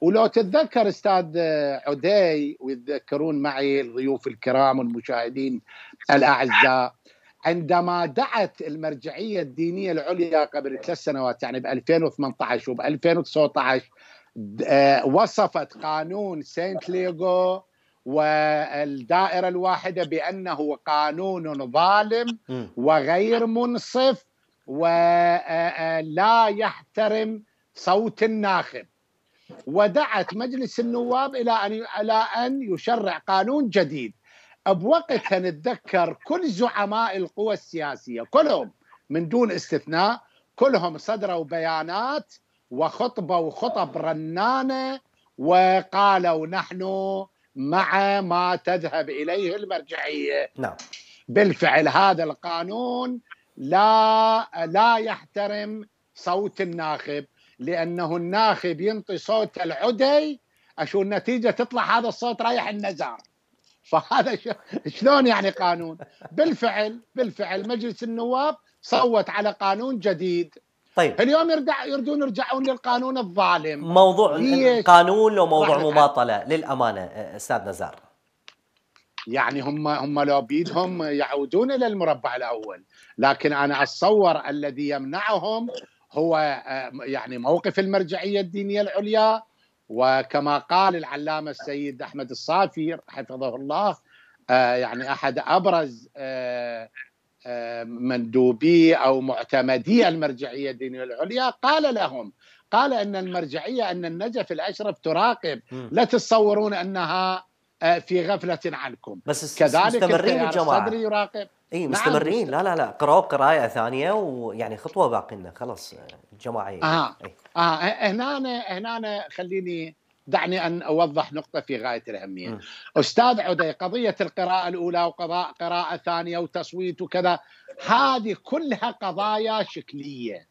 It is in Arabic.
ولو تتذكر استاذ عدي ويتذكرون معي الضيوف الكرام والمشاهدين الاعزاء عندما دعت المرجعيه الدينيه العليا قبل ثلاث سنوات يعني ب 2018 وب 2019 آه، وصفت قانون سانت ليغو والدائره الواحده بانه قانون ظالم وغير منصف ولا آه، آه، يحترم صوت الناخب ودعت مجلس النواب الى ان الى ان يشرع قانون جديد بوقتها نتذكر كل زعماء القوى السياسيه كلهم من دون استثناء كلهم صدروا بيانات وخطبه وخطب رنانه وقالوا نحن مع ما تذهب اليه المرجعيه نعم بالفعل هذا القانون لا لا يحترم صوت الناخب لانه الناخب ينطي صوت العدي اشو النتيجه تطلع هذا الصوت رايح النزار فهذا شلون يعني قانون بالفعل بالفعل مجلس النواب صوت على قانون جديد طيب اليوم يرجع يردون يرجعون للقانون الظالم موضوع قانون لو موضوع مماطله للامانه استاذ نزار يعني هم هم لو بيدهم يعودون الى المربع الاول لكن انا اتصور الذي يمنعهم هو آه، يعني موقف المرجعيه الدينيه العليا وكما قال العلامه السيد احمد الصافي حفظه الله آه، يعني احد ابرز آه، مندوبي او معتمدي المرجعيه الدينيه العليا قال لهم قال ان المرجعيه ان النجف الاشرف تراقب لا تتصورون انها في غفله عنكم بس كذلك مستمرين الصدري يراقب اي نعم. مستمرين لا لا لا قرأوا قرايه ثانية ويعني خطوة باقي لنا خلاص جماعي اه هنا إيه. اه هنا هنا خليني دعني ان اوضح نقطه في غايه الاهميه. م. استاذ عدي قضيه القراءه الاولى وقراءه قراءه ثانيه وتصويت وكذا هذه كلها قضايا شكليه.